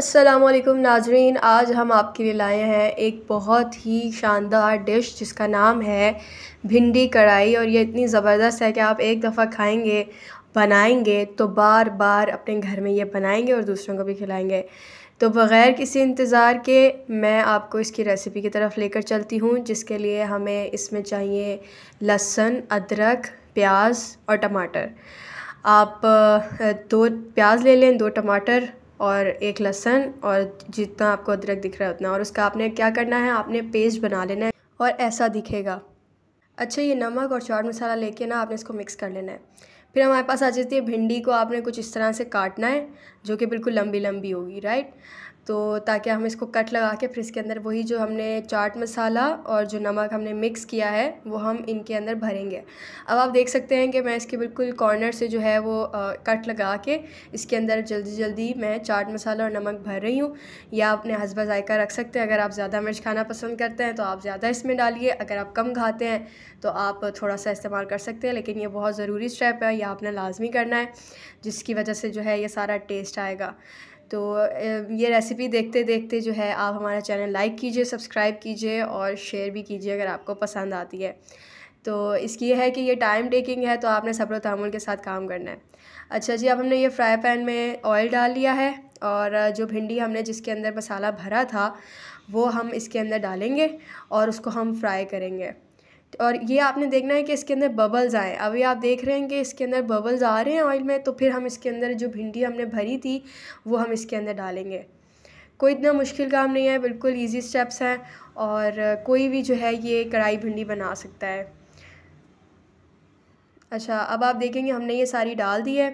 असलकुम नाजरीन आज हम आपके लिए लाए हैं एक बहुत ही शानदार डिश जिसका नाम है भिंडी कढ़ाई और ये इतनी ज़बरदस्त है कि आप एक दफ़ा खाएंगे बनाएंगे तो बार बार अपने घर में ये बनाएंगे और दूसरों को भी खिलाएंगे तो बग़ैर किसी इंतज़ार के मैं आपको इसकी रेसिपी की तरफ लेकर चलती हूँ जिसके लिए हमें इसमें चाहिए लहसुन अदरक प्याज और टमाटर आप दो प्याज ले लें दो टमाटर और एक लहसन और जितना आपको अदरक दिख रहा है उतना और उसका आपने क्या करना है आपने पेस्ट बना लेना है और ऐसा दिखेगा अच्छा ये नमक और चाट मसाला लेके ना आपने इसको मिक्स कर लेना है फिर हमारे पास आ जाती है भिंडी को आपने कुछ इस तरह से काटना है जो कि बिल्कुल लंबी लंबी होगी राइट तो ताकि हम इसको कट लगा के फिर इसके अंदर वही जो हमने चाट मसाला और जो नमक हमने मिक्स किया है वो हम इनके अंदर भरेंगे अब आप देख सकते हैं कि मैं इसके बिल्कुल कॉर्नर से जो है वो आ, कट लगा के इसके अंदर जल्दी जल्दी मैं चाट मसाला और नमक भर रही हूँ या अपने हसबा जायका रख सकते हैं अगर आप ज़्यादा मिर्च खाना पसंद करते हैं तो आप ज़्यादा इसमें डालिए अगर आप कम खाते हैं तो आप थोड़ा सा इस्तेमाल कर सकते हैं लेकिन ये बहुत ज़रूरी स्टेप है यह आपने लाजमी करना है जिसकी वजह से जो है ये सारा टेस्ट आएगा तो ये रेसिपी देखते देखते जो है आप हमारा चैनल लाइक कीजिए सब्सक्राइब कीजिए और शेयर भी कीजिए अगर आपको पसंद आती है तो इसकी ये है कि ये टाइम टेकिंग है तो आपने सब्र तहमुल के साथ काम करना है अच्छा जी अब हमने ये फ्राई पैन में ऑयल डाल लिया है और जो भिंडी हमने जिसके अंदर मसाला भरा था वो हम इसके अंदर डालेंगे और उसको हम फ्राई करेंगे और ये आपने देखना है कि इसके अंदर बबल्स आए अभी आप देख रहे हैं कि इसके अंदर बबल्स आ रहे हैं ऑयल में तो फिर हम इसके अंदर जो भिंडी हमने भरी थी वो हम इसके अंदर डालेंगे कोई इतना मुश्किल काम नहीं है बिल्कुल इजी स्टेप्स हैं और कोई भी जो है ये कढ़ाई भिंडी बना सकता है अच्छा अब आप देखेंगे हमने ये सारी डाल दी है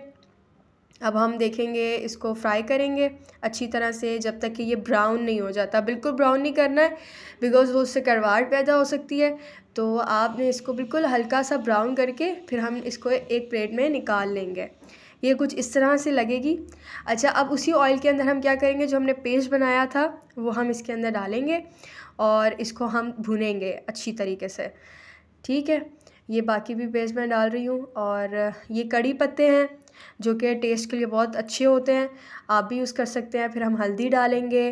अब हम देखेंगे इसको फ्राई करेंगे अच्छी तरह से जब तक कि ये ब्राउन नहीं हो जाता बिल्कुल ब्राउन नहीं करना है बिकॉज़ वो उससे करवाट पैदा हो सकती है तो आपने इसको बिल्कुल हल्का सा ब्राउन करके फिर हम इसको एक प्लेट में निकाल लेंगे ये कुछ इस तरह से लगेगी अच्छा अब उसी ऑयल के अंदर हम क्या करेंगे जो हमने पेस्ट बनाया था वो हम इसके अंदर डालेंगे और इसको हम भुनेंगे अच्छी तरीके से ठीक है ये बाकी भी पेस्ट मैं डाल रही हूँ और ये कड़ी पत्ते हैं जो कि टेस्ट के लिए बहुत अच्छे होते हैं आप भी यूज़ कर सकते हैं फिर हम हल्दी डालेंगे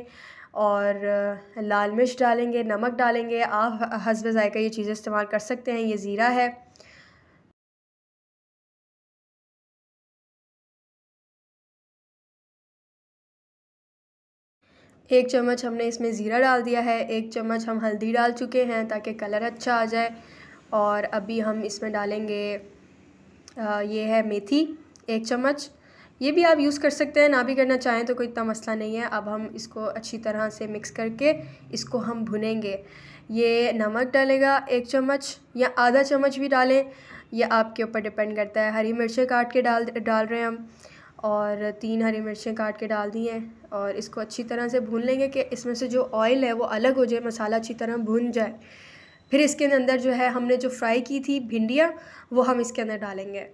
और लाल मिर्च डालेंगे नमक डालेंगे आप हसब ज़ायका ये चीज़ें इस्तेमाल कर सकते हैं ये ज़ीरा है एक चम्मच हमने इसमें ज़ीरा डाल दिया है एक चम्मच हम हल्दी डाल चुके हैं ताकि कलर अच्छा आ जाए और अभी हम इसमें डालेंगे आ, ये है मेथी एक चम्मच ये भी आप यूज़ कर सकते हैं ना भी करना चाहें तो कोई इतना मसला नहीं है अब हम इसको अच्छी तरह से मिक्स करके इसको हम भुनेंगे ये नमक डालेगा एक चम्मच या आधा चम्मच भी डालें यह आपके ऊपर डिपेंड करता है हरी मिर्चें काट के डाल डाल रहे हैं हम और तीन हरी मिर्चें काट के डाल दी हैं और इसको अच्छी तरह से भून लेंगे कि इसमें से जो ऑयल है वो अलग हो जाए मसाला अच्छी तरह भून जाए फिर इसके अंदर जो है हमने जो फ्राई की थी भिंडियाँ वो हम इसके अंदर डालेंगे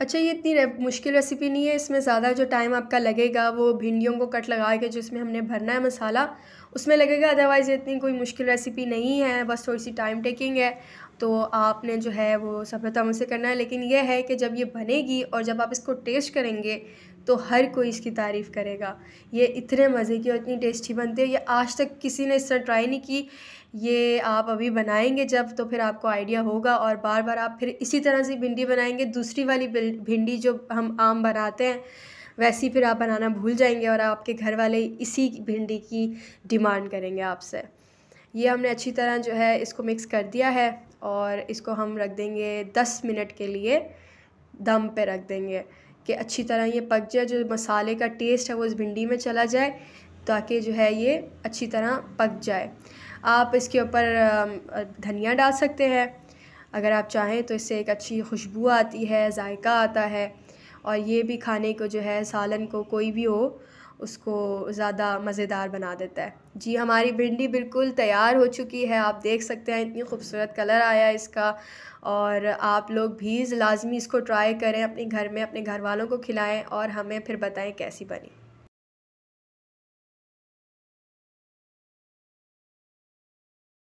अच्छा ये इतनी मुश्किल रेसिपी नहीं है इसमें ज़्यादा जो टाइम आपका लगेगा वो भिंडियों को कट लगा के जिसमें हमने भरना है मसाला उसमें लगेगा अदरवाइज़ इतनी कोई मुश्किल रेसिपी नहीं है बस थोड़ी सी टाइम टेकिंग है तो आपने जो है वो सफलता मुझसे करना है लेकिन यह है कि जब ये बनेगी और जब आप इसको टेस्ट करेंगे तो हर कोई इसकी तारीफ़ करेगा ये इतने मज़े की और इतनी टेस्टी बनती है ये आज तक किसी ने इस तरह ट्राई नहीं की ये आप अभी बनाएंगे जब तो फिर आपको आइडिया होगा और बार बार आप फिर इसी तरह से भिंडी बनाएंगे दूसरी वाली भिंडी जो हम आम बनाते हैं वैसी फिर आप बनाना भूल जाएंगे और आपके घर वाले इसी भिंडी की डिमांड करेंगे आपसे ये हमने अच्छी तरह जो है इसको मिक्स कर दिया है और इसको हम रख देंगे दस मिनट के लिए दम पे रख देंगे कि अच्छी तरह ये पक जाए जो मसाले का टेस्ट है वो इस भिंडी में चला जाए ताकि जो है ये अच्छी तरह पक जाए आप इसके ऊपर धनिया डाल सकते हैं अगर आप चाहें तो इससे एक अच्छी खुशबू आती है जायका आता है और ये भी खाने को जो है सालन को कोई भी हो उसको ज़्यादा मज़ेदार बना देता है जी हमारी भिंडी बिल्कुल तैयार हो चुकी है आप देख सकते हैं इतनी खूबसूरत कलर आया है इसका और आप लोग भी लाजमी इसको ट्राई करें अपने घर में अपने घर वालों को खिलाएँ और हमें फिर बताएँ कैसी बनी